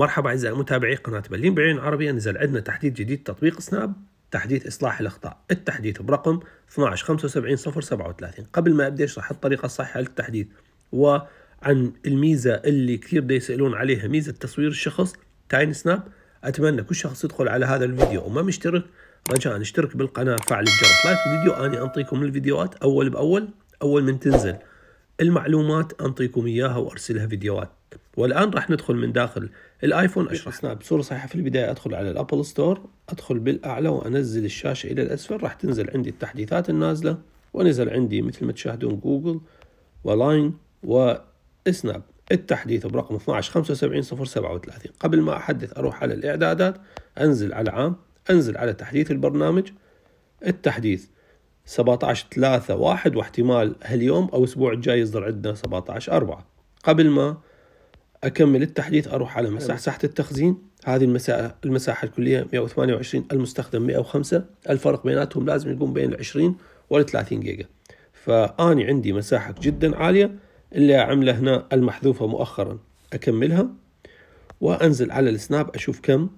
مرحبا أعزائي متابعي قناة بلين بعين عربية نزل عندنا تحديث جديد تطبيق سناب تحديث إصلاح الأخطاء التحديث برقم 1275037 قبل ما أبدأ أشرح الطريقة الصحيحة للتحديث وعن الميزة اللي كثير دا يسألون عليها ميزة تصوير الشخص تاين سناب أتمنى كل شخص يدخل على هذا الفيديو وما مشترك رجاء اشترك بالقناة فعل الجرس لايك الفيديو اني أنطيكم الفيديوهات أول بأول أول من تنزل المعلومات أنطيكم إياها وأرسلها فيديوهات والآن راح ندخل من داخل الايفون اشرح سناب بصوره صحيحة في البداية ادخل على الابل ستور ادخل بالاعلى وانزل الشاشة الى الاسفل راح تنزل عندي التحديثات النازلة ونزل عندي مثل ما تشاهدون جوجل ولاين وسناب التحديث برقم 12 75 قبل ما احدث اروح على الاعدادات انزل على عام انزل على تحديث البرنامج التحديث 17 3 1 واحتمال هاليوم او الاسبوع الجاي يصدر عندنا 17 4 قبل ما أكمل التحديث أروح على مساحة أيوة. ساحة التخزين هذه المساحة المساحة الكلية 128 المستخدم 105 الفرق بيناتهم لازم يكون بين ال 20 وال 30 جيجا فأني عندي مساحة جدا عالية اللي عامله هنا المحذوفة مؤخرا أكملها وأنزل على السناب أشوف كم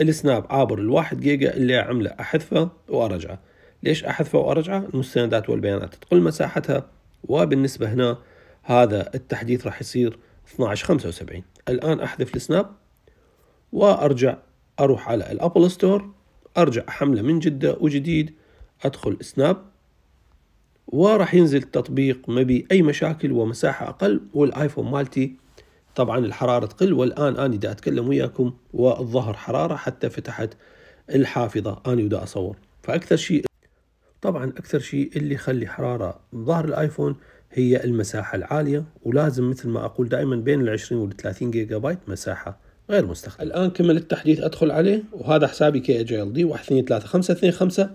السناب عابر الواحد جيجا اللي عامله أحذفه وأرجعه ليش أحذفه وأرجعه المستندات والبيانات تقل مساحتها وبالنسبة هنا هذا التحديث راح يصير 12 75 الآن أحذف السناب وأرجع أروح على الأبل ستور أرجع حملة من جدة وجديد أدخل سناب وراح ينزل التطبيق ما بي أي مشاكل ومساحة أقل والآيفون مالتي طبعا الحرارة تقل والآن أنا دا أتكلم وياكم والظهر حرارة حتى فتحت الحافظة أنا ودا أصور فأكثر شيء طبعا أكثر شيء اللي يخلي حرارة ظهر الآيفون هي المساحة العالية ولازم مثل ما أقول دائما بين ال 20 وال 30 جيجا بايت مساحة غير مستخدمة الآن كمل التحديث أدخل عليه وهذا حسابي كي جي ال دي 1 2 3 5 2 5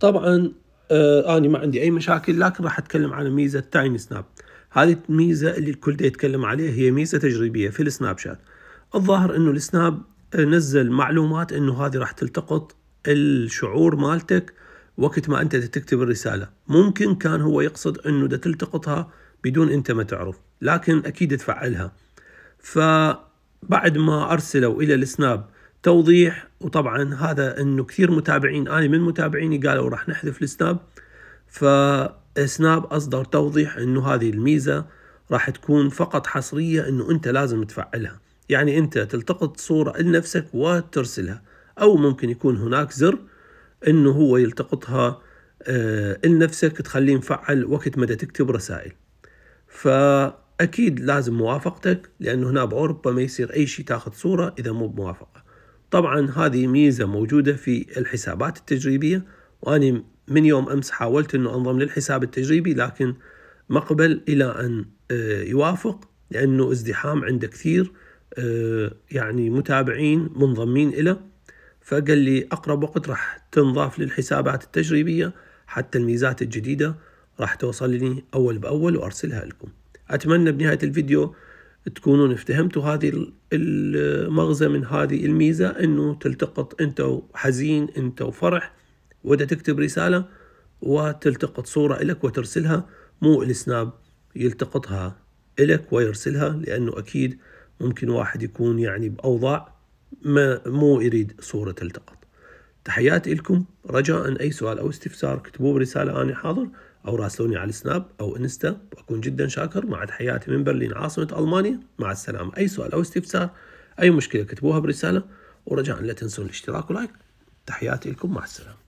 طبعا آه أنا ما عندي أي مشاكل لكن راح أتكلم عن ميزة تاين سناب هذه الميزة اللي الكل دا يتكلم عليها هي ميزة تجريبية في السناب شات الظاهر أنه السناب نزل معلومات أنه هذه راح تلتقط الشعور مالتك وقت ما انت تكتب الرساله ممكن كان هو يقصد انه ده تلتقطها بدون انت ما تعرف لكن اكيد تفعلها فبعد ما ارسلوا الى السناب توضيح وطبعا هذا انه كثير متابعين انا من متابعيني قالوا راح نحذف السناب فسناب اصدر توضيح انه هذه الميزه راح تكون فقط حصريه انه انت لازم تفعلها يعني انت تلتقط صوره لنفسك وترسلها او ممكن يكون هناك زر انه هو يلتقطها لنفسك آه، تخليه مفعل وقت مدى تكتب رسائل فاكيد لازم موافقتك لانه هنا باوروبا ما يصير اي شيء تاخذ صوره اذا مو بموافقه طبعا هذه ميزه موجوده في الحسابات التجريبيه واني من يوم امس حاولت انه انضم للحساب التجريبي لكن ما قبل الى ان آه، يوافق لانه ازدحام عنده كثير آه، يعني متابعين منضمين له فقال لي أقرب وقت راح تنضاف للحسابات التجريبية حتى الميزات الجديدة راح توصلني أول بأول وأرسلها لكم أتمنى بنهاية الفيديو تكونون افتهمتوا هذه المغزى من هذه الميزة أنه تلتقط أنت وحزين أنت وفرح وإذا تكتب رسالة وتلتقط صورة إلك وترسلها مو السناب يلتقطها إلك ويرسلها لأنه أكيد ممكن واحد يكون يعني بأوضاع ما مو يريد صورة تلتقط تحياتي لكم رجاء أي سؤال أو استفسار اكتبوه برسالة أنا حاضر أو راسلوني على السناب أو إنستا وأكون جدا شاكر مع تحياتي من برلين عاصمة ألمانيا مع السلامة أي سؤال أو استفسار أي مشكلة اكتبوها برسالة ورجاء لا تنسون الاشتراك ولايك تحياتي لكم مع السلامة